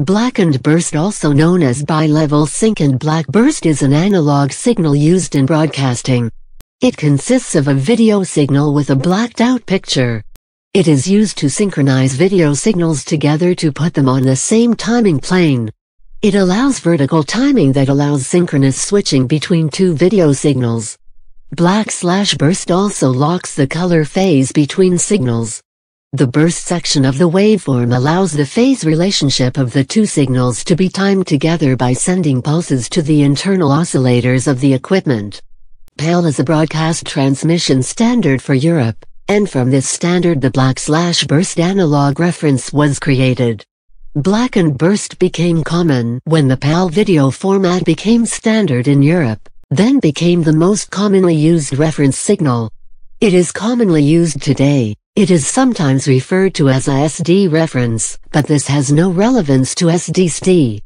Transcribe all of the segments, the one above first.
Blackened burst also known as bi-level sync and black burst is an analog signal used in broadcasting. It consists of a video signal with a blacked out picture. It is used to synchronize video signals together to put them on the same timing plane. It allows vertical timing that allows synchronous switching between two video signals. Black slash burst also locks the color phase between signals. The burst section of the waveform allows the phase relationship of the two signals to be timed together by sending pulses to the internal oscillators of the equipment. PAL is a broadcast transmission standard for Europe, and from this standard the black slash burst analog reference was created. Black and burst became common when the PAL video format became standard in Europe, then became the most commonly used reference signal. It is commonly used today, it is sometimes referred to as a SD reference, but this has no relevance to SDST.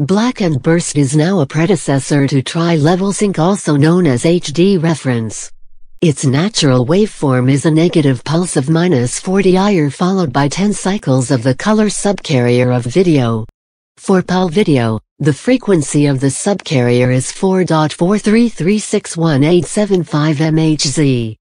Black and Burst is now a predecessor to tri-level sync also known as HD reference. Its natural waveform is a negative pulse of minus 40 IR followed by 10 cycles of the color subcarrier of video. For PAL video, the frequency of the subcarrier is 4.43361875 MHz.